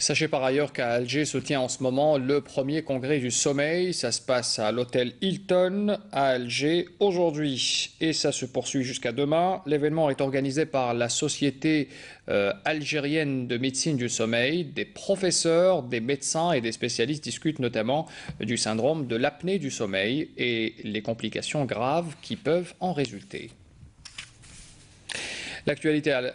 Sachez par ailleurs qu'à Alger se tient en ce moment le premier congrès du sommeil. Ça se passe à l'hôtel Hilton à Alger aujourd'hui et ça se poursuit jusqu'à demain. L'événement est organisé par la Société euh, algérienne de médecine du sommeil. Des professeurs, des médecins et des spécialistes discutent notamment du syndrome de l'apnée du sommeil et les complications graves qui peuvent en résulter. L'actualité